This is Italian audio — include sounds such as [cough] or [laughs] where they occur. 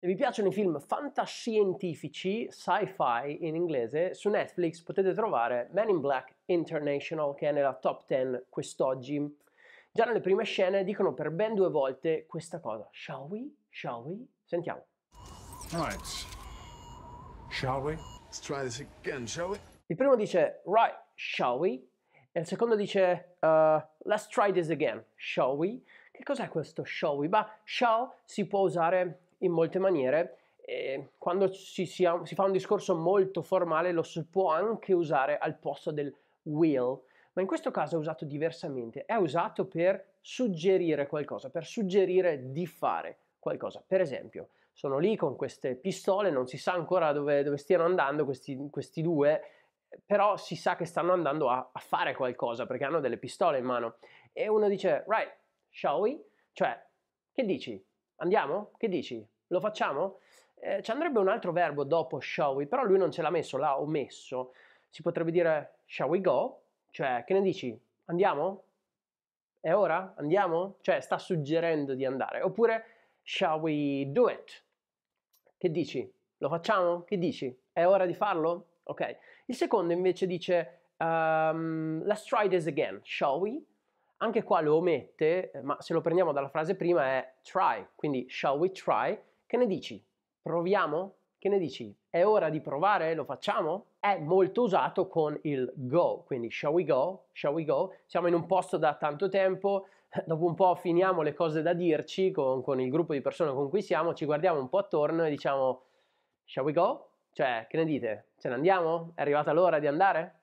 Se vi piacciono i film fantascientifici, sci-fi in inglese, su Netflix potete trovare Men in Black International che è nella top 10 quest'oggi. Già nelle prime scene dicono per ben due volte questa cosa. Shall we? Shall we? Sentiamo. Right. Shall we? Let's try this again, shall we? Il primo dice right, shall we? E il secondo dice uh, let's try this again, shall we? Che cos'è questo shall we? Bah, shall si può usare in molte maniere eh, quando si, si, ha, si, fa un discorso molto formale lo si può anche usare al posto del will, ma in questo caso è usato diversamente, è usato per suggerire qualcosa, per suggerire di fare qualcosa. Per esempio, sono lì con queste pistole, non si sa ancora dove, dove stiano andando questi, questi, due, però si sa che stanno andando a, a fare qualcosa perché hanno delle pistole in mano. E uno dice, right, shall we? Cioè, che dici? Andiamo? Che dici? Lo facciamo? Eh, ci andrebbe un altro verbo dopo shall we, però lui non ce l'ha messo, l'ha omesso. Si potrebbe dire shall we go? Cioè, che ne dici? Andiamo? È ora? Andiamo? Cioè, sta suggerendo di andare. Oppure shall we do it? Che dici? Lo facciamo? Che dici? È ora di farlo? Ok. Il secondo invece dice um, let's try this again, shall we? Anche qua lo omette, eh, ma se lo prendiamo dalla frase prima è try, quindi shall we try? Che ne dici? Proviamo? Che ne dici? È ora di provare? Lo facciamo? È molto usato con il go, quindi shall we go? Shall we go? Siamo in un posto da tanto tempo, [laughs] dopo un po' finiamo le cose da dirci con, con il gruppo di persone con cui siamo, ci guardiamo un po' attorno e diciamo shall we go? Cioè, che ne dite? Ce ne andiamo? È arrivata l'ora di andare?